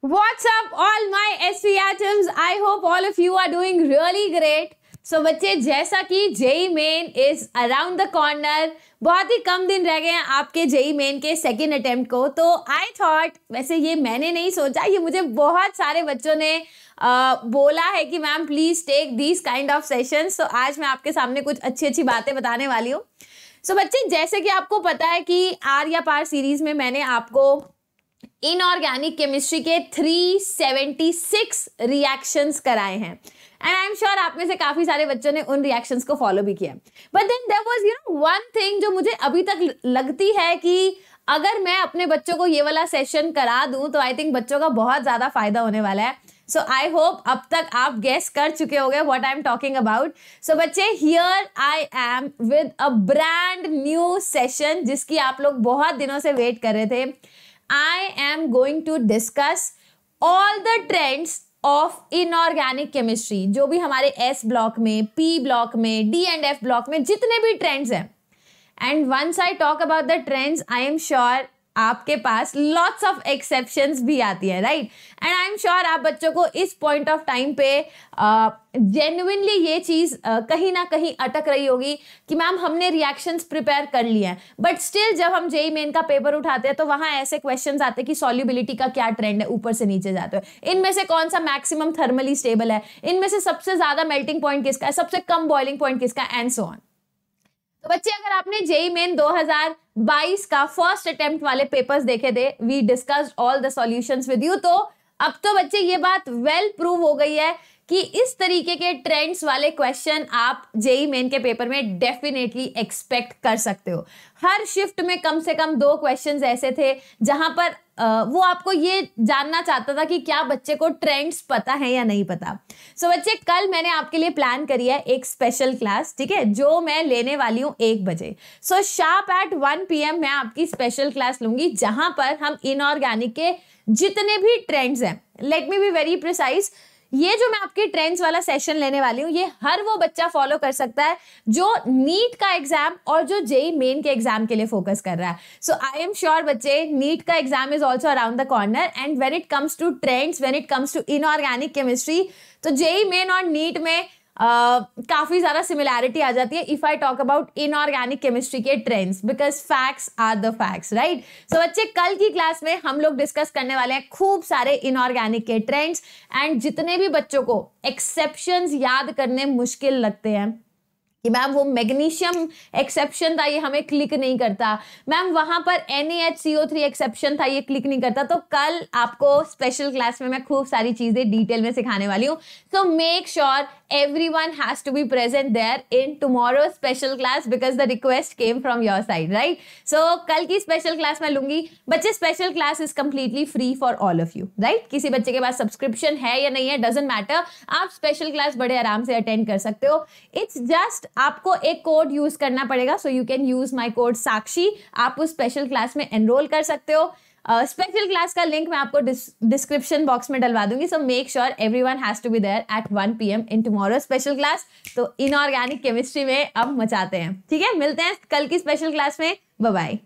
What's up all my SC atoms? I hope all of you are doing really great. So so, बच्चे जैसा कि JEE Main is around the corner बहुत ही कम दिन रह गए हैं आपके जेई मेन के सेकेंड अटेम्प्ट को तो आई thought वैसे ये मैंने नहीं सोचा ये मुझे बहुत सारे बच्चों ने आ, बोला है कि ma'am please take these kind of session तो आज मैं आपके सामने कुछ अच्छी अच्छी बातें बताने वाली हूँ सो so, बच्चे जैसे कि आपको पता है कि आर या पार सीरीज़ में मैंने आपको इनऑर्गेनिक केमिस्ट्री के 376 रिएक्शंस कराए हैं एंड आई एम श्योर आप में से काफी सारे बच्चों ने उन रिएक्शंस को फॉलो भी किया but then there was you know one thing जो मुझे अभी तक लगती है कि अगर मैं अपने बच्चों को ये वाला सेशन करा दूं तो आई थिंक बच्चों का बहुत ज्यादा फायदा होने वाला है सो आई होप अब तक आप गेस कर चुके हो गए what I am talking about so बच्चे here I am with a brand new session जिसकी आप लोग बहुत दिनों से वेट कर रहे थे I am going to discuss all the trends of inorganic chemistry जो भी हमारे एस ब्लॉक में पी ब्लॉक में डी एंड एफ ब्लॉक में जितने भी ट्रेंड्स हैं and once I talk about the trends I am sure आपके पास लॉट्स ऑफ एक्सेप्शन भी आती है right and I am sure आप बच्चों को इस पॉइंट ऑफ टाइम पे जेन्यनली ये चीज़ कहीं ना कहीं अटक रही होगी कि मैम हमने रिएक्शंस प्रिपेयर कर लिए हैं बट स्टिल जब हम जेई मेन e e का पेपर उठाते हैं तो वहां ऐसे क्वेश्चन आते हैं कि सॉल्यूबिलिटी का क्या ट्रेंड है ऊपर से नीचे जाते हैं इनमें से कौन सा मैक्सिमम थर्मली स्टेबल है इनमें से सबसे ज़्यादा मेल्टिंग पॉइंट किसका है सबसे कम बॉइलिंग पॉइंट किसका एंड सो ऑन तो बच्चे अगर आपने जेई मेन e दो बाईस का फर्स्ट अटेम्प्ट वाले पेपर्स देखे थे we discuss all the solutions with you तो अब तो बच्चे ये बात वेल well प्रूव हो गई है कि इस तरीके के ट्रेंड्स वाले क्वेश्चन आप जेई मेन के पेपर में डेफिनेटली एक्सपेक्ट कर सकते हो हर शिफ्ट में कम से कम दो क्वेश्चंस ऐसे थे जहां पर वो आपको ये जानना चाहता था कि क्या बच्चे को ट्रेंड्स पता है या नहीं पता सो so, बच्चे कल मैंने आपके लिए प्लान करी है एक स्पेशल क्लास ठीक है जो मैं लेने वाली हूँ एक बजे so so, sharp at one P मैं आपकी स्पेशल क्लास लूंगी जहां पर हम इनऑर्गेनिक के जितने भी ट्रेंड्स हैं let me be very precise ये जो मैं आपके ट्रेंड्स वाला सेशन लेने वाली हूँ ये हर वो बच्चा फॉलो कर सकता है जो नीट का एग्जाम और जो जेई मेन e के एग्जाम के लिए फोकस कर रहा है सो आई एम श्योर बच्चे नीट का exam is also around the corner and when it comes to trends when it comes to inorganic chemistry तो जेई मेन e और नीट में काफ़ी ज़्यादा सिमिलैरिटी आ जाती है if I talk about inorganic chemistry के trends because facts are the facts right so बच्चे कल की क्लास में हम लोग डिस्कस करने वाले हैं खूब सारे इनऑर्गेनिक के ट्रेंड्स एंड जितने भी बच्चों को एक्सेप्शन याद करने मुश्किल लगते हैं कि मैम वो मैग्नीशियम एक्सेप्शन था ये हमें क्लिक नहीं करता मैम वहाँ पर N H C O three exception था ये क्लिक नहीं करता तो कल आपको स्पेशल क्लास में मैं खूब सारी चीज़ें डिटेल में सिखाने वाली हूँ so make sure everyone has to be present there in tomorrow's special class because the request came from your side, right? So कल की special class मैं लूँगी बच्चे special class is completely free for all of you, right? किसी बच्चे के पास subscription है या नहीं है doesn't matter आप special class बड़े आराम से attend कर सकते हो It's just आपको एक code use करना पड़ेगा so you can use my code साक्षी आप उस special class में enroll कर सकते हो स्पेशल uh, क्लास का लिंक मैं आपको डिस्क्रिप्शन बॉक्स में डलवा दूंगी so make sure everyone has to be there at one P M in tomorrow special class तो इनऑर्गेनिक केमिस्ट्री में अब मचाते हैं ठीक है मिलते हैं कल की स्पेशल क्लास में बाय